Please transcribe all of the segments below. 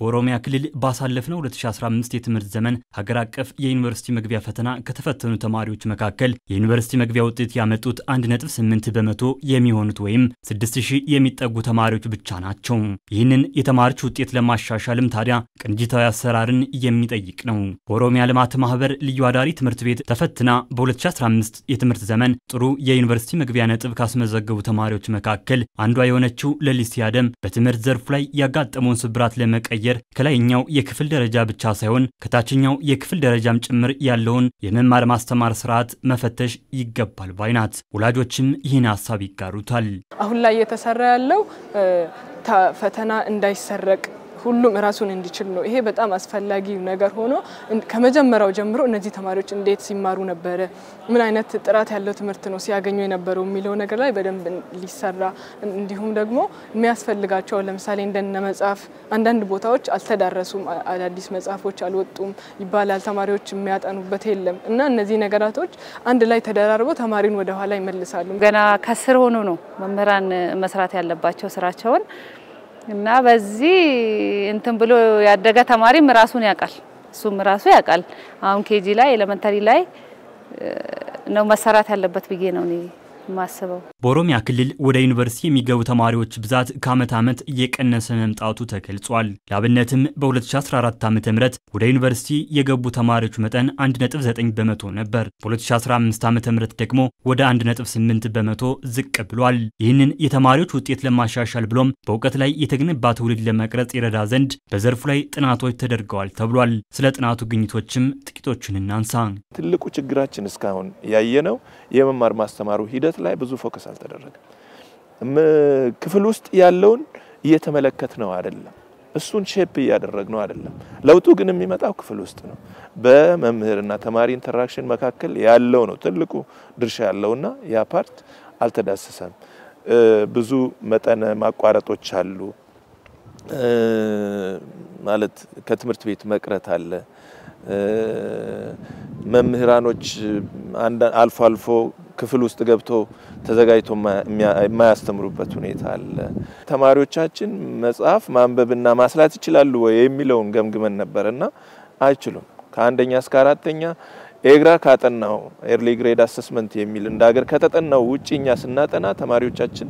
በኦሮሚያ ክልል ባሳለፍነው 2015 የትምህርት ዘመን ሀገር አቀፍ የዩኒቨርሲቲ መግቢያ ፈተና ከተፈተኑ ተማሪዎች መካከል የዩኒቨርሲቲ መግቢያ ውጤት ያመጡት 1.8 በመቶ የሚሆኑት ወይም 6000 የሚጠጉ ተማሪዎች ብቻ ናቸው። ይህንን የተማሪዎች ውጤት ለማሻሻልም ታዲያ ቅንጅታዊ አሰራርን የሚጠይቅ ነው። በኦሮሚያ ልማት ማህበር ልዩ አዳሪ ትምህርት ቤት ተፈትና በ2015 የትምህርት ዘመን ጥሩ የዩኒቨርሲቲ መግቢያ ነጥብ ካስመዘገቡ ተማሪዎች መካከል አንዷ የሆነችው ለሊሴ አደም በትምህርት ዘርፉ ላይ ያጋጠመውን ስብራት ለመቀየር ሲቀየር ከላይኛው የክፍል ደረጃ ብቻ ሳይሆን ከታችኛው የክፍል ደረጃም ጭምር ያለውን የመማር ማስተማር ስርዓት መፈተሽ ይገባል ባይ ናት። ወላጆችም ይህን ሀሳብ ይጋሩታል። አሁን ላይ እየተሰራ ያለው ፈተና እንዳይሰረቅ ሁሉም ራሱን እንዲችል ነው። ይሄ በጣም አስፈላጊ ነገር ሆኖ ከመጀመሪያው ጀምሮ እነዚህ ተማሪዎች እንዴት ሲማሩ ነበረ፣ ምን አይነት ጥራት ያለው ትምህርት ነው ሲያገኙ የነበረው የሚለው ነገር ላይ በደንብ ሊሰራ እንዲሁም ደግሞ የሚያስፈልጋቸው ለምሳሌ እንደነ መጽሐፍ አንዳንድ ቦታዎች አልተዳረሱም፣ አዳዲስ መጽሐፎች አልወጡም ይባላል። ተማሪዎች የሚያጠኑበት የለም እና እነዚህ ነገራቶች አንድ ላይ ተደራርበው ተማሪን ወደኋላ ይመልሳሉ። ገና ከስር ሆኖ ነው መምህራን መስራት ያለባቸው ስራቸውን እና በዚህ እንትን ብሎ ያደገ ተማሪም ራሱን ያውቃል፣ እሱም ራሱ ያውቃል። አሁን ኬጂ ላይ ኤሌመንተሪ ላይ ነው መሰራት ያለበት ብዬ ነው እኔ ማስበው። በኦሮሚያ ክልል ወደ ዩኒቨርሲቲ የሚገቡ ተማሪዎች ብዛት ከዓመት ዓመት እየቀነሰ መምጣቱ ተገልጿል። ለአብነትም በ2014 ዓ ም ወደ ዩኒቨርሲቲ የገቡ ተማሪዎች መጠን 1.9 በመቶ ነበር። በ2015 ዓ ም ደግሞ ወደ 1.8 በመቶ ዝቅ ብሏል። ይህንን የተማሪዎች ውጤት ለማሻሻል ብሎም በእውቀት ላይ የተገነባ ትውልድ ለመቅረጽ ይረዳ ዘንድ በዘርፉ ላይ ጥናቶች ተደርገዋል ተብሏል። ስለ ጥናቱ ግኝቶችም ጥቂቶቹን እናንሳ። ትልቁ ችግራችን እስካሁን ያየነው የመማር ማስተማሩ ሂደት ላይ ብዙ ፎከስ አልተደረገም። ክፍል ውስጥ ያለውን እየተመለከት ነው አይደለም። እሱን ሼፕ እያደረግ ነው አይደለም። ለውጡ ግን የሚመጣው ክፍል ውስጥ ነው። በመምህርና ተማሪ ኢንተራክሽን መካከል ያለው ነው ትልቁ ድርሻ ያለውና ያ ፓርት አልተዳሰሰም። ብዙ መጠነ ማቋረጦች አሉ። ማለት ከትምህርት ቤት መቅረት አለ። መምህራኖች አልፎ አልፎ ክፍል ውስጥ ገብቶ ተዘጋጅቶ የማያስተምሩበት ሁኔታ አለ። ተማሪዎቻችን መጽሐፍ ማንበብና ማስላት ይችላሉ ወይ የሚለውን ገምግመን ነበርና አይችሉም። ከአንደኛ እስከ አራተኛ ኤግራ ካጠናው ኤርሊ ግሬድ አሰስመንት የሚል እንደ ሀገር ከተጠናው ውጭ እኛ ስናጠና ተማሪዎቻችን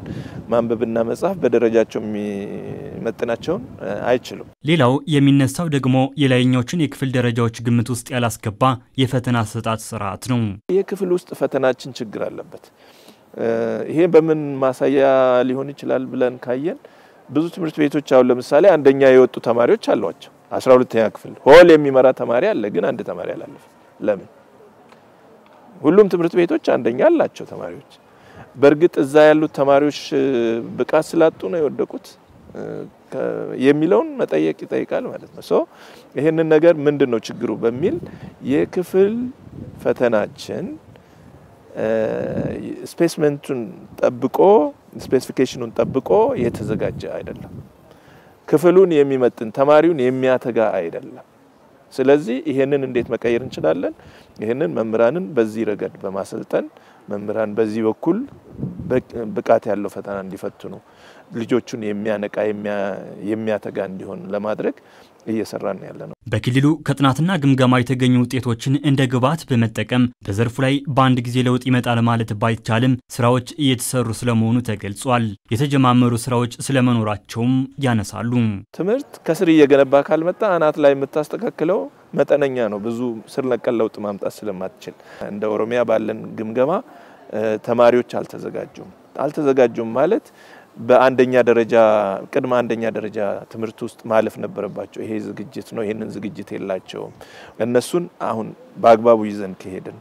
ማንበብና መጻፍ በደረጃቸው የሚመጥናቸውን አይችሉም። ሌላው የሚነሳው ደግሞ የላይኛዎችን የክፍል ደረጃዎች ግምት ውስጥ ያላስገባ የፈተና አሰጣጥ ስርዓት ነው። የክፍል ውስጥ ፈተናችን ችግር አለበት። ይሄ በምን ማሳያ ሊሆን ይችላል ብለን ካየን ብዙ ትምህርት ቤቶች አሁን ለምሳሌ አንደኛ የወጡ ተማሪዎች አሏቸው። አስራ ሁለተኛ ክፍል ሆል የሚመራ ተማሪ አለ፣ ግን አንድ ተማሪ አላለፈ። ለምን ሁሉም ትምህርት ቤቶች አንደኛ አላቸው ተማሪዎች። በእርግጥ እዛ ያሉት ተማሪዎች ብቃት ስላጡ ነው የወደቁት የሚለውን መጠየቅ ይጠይቃል ማለት ነው። ሶ ይህንን ነገር ምንድን ነው ችግሩ በሚል የክፍል ፈተናችን ስፔስመንቱን ጠብቆ ስፔሲፊኬሽኑን ጠብቆ የተዘጋጀ አይደለም። ክፍሉን የሚመጥን ተማሪውን የሚያተጋ አይደለም። ስለዚህ ይሄንን እንዴት መቀየር እንችላለን? ይሄንን መምህራንን በዚህ ረገድ በማሰልጠን መምህራን በዚህ በኩል ብቃት ያለው ፈተና እንዲፈትኑ ልጆቹን የሚያነቃ የሚያተጋ እንዲሆን ለማድረግ እየሰራን ያለ ነው። በክልሉ ከጥናትና ግምገማ የተገኙ ውጤቶችን እንደ ግብዓት በመጠቀም በዘርፉ ላይ በአንድ ጊዜ ለውጥ ይመጣል ማለት ባይቻልም ስራዎች እየተሰሩ ስለመሆኑ ተገልጿል። የተጀማመሩ ስራዎች ስለመኖራቸውም ያነሳሉ። ትምህርት ከስር እየገነባ ካልመጣ አናት ላይ የምታስተካክለው መጠነኛ ነው። ብዙ ስር ነቀል ለውጥ ማምጣት ስለማትችል እንደ ኦሮሚያ ባለን ግምገማ ተማሪዎች አልተዘጋጁም። አልተዘጋጁም ማለት በአንደኛ ደረጃ ቅድመ አንደኛ ደረጃ ትምህርት ውስጥ ማለፍ ነበረባቸው። ይሄ ዝግጅት ነው፣ ይህንን ዝግጅት የላቸውም። እነሱን አሁን በአግባቡ ይዘን ከሄድን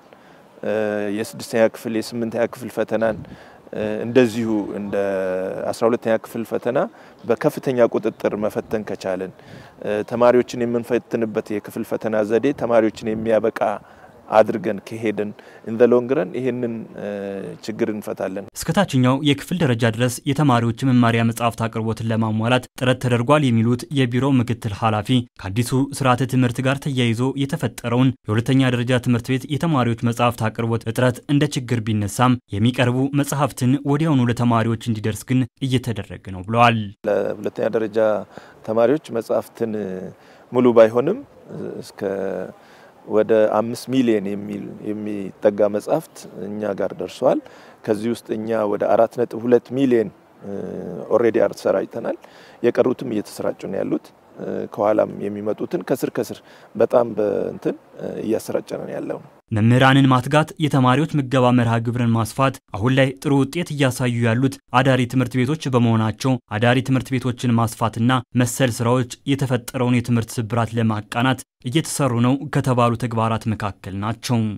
የስድስተኛ ክፍል የስምንተኛ ክፍል ፈተናን እንደዚሁ እንደ 12ተኛ ክፍል ፈተና በከፍተኛ ቁጥጥር መፈተን ከቻለን ተማሪዎችን የምንፈትንበት የክፍል ፈተና ዘዴ ተማሪዎችን የሚያበቃ አድርገን ከሄድን ኢን ዘ ይህንን ችግር እንፈታለን። እስከ ታችኛው የክፍል ደረጃ ድረስ የተማሪዎች መማሪያ መጽሐፍት አቅርቦትን ለማሟላት ጥረት ተደርጓል የሚሉት የቢሮ ምክትል ኃላፊ ከአዲሱ ስርዓተ ትምህርት ጋር ተያይዞ የተፈጠረውን የሁለተኛ ደረጃ ትምህርት ቤት የተማሪዎች መጽሐፍት አቅርቦት እጥረት እንደ ችግር ቢነሳም የሚቀርቡ መጽሐፍትን ወዲያውኑ ለተማሪዎች እንዲደርስ ግን እየተደረገ ነው ብለዋል። ለሁለተኛ ደረጃ ተማሪዎች መጽሐፍትን ሙሉ ባይሆንም እስከ ወደ አምስት ሚሊዮን የሚጠጋ መጽሐፍት እኛ ጋር ደርሰዋል። ከዚህ ውስጥ እኛ ወደ አራት ነጥብ ሁለት ሚሊዮን ኦልሬዲ አሰራጭተናል። የቀሩትም እየተሰራጩ ነው ያሉት። ከኋላም የሚመጡትን ከስር ከስር በጣም በእንትን እያሰራጨነን ያለው ነው። መምህራንን ማትጋት፣ የተማሪዎች ምገባ መርሃ ግብርን ማስፋት አሁን ላይ ጥሩ ውጤት እያሳዩ ያሉት አዳሪ ትምህርት ቤቶች በመሆናቸው አዳሪ ትምህርት ቤቶችን ማስፋትና መሰል ስራዎች የተፈጠረውን የትምህርት ስብራት ለማቃናት እየተሰሩ ነው ከተባሉ ተግባራት መካከል ናቸው።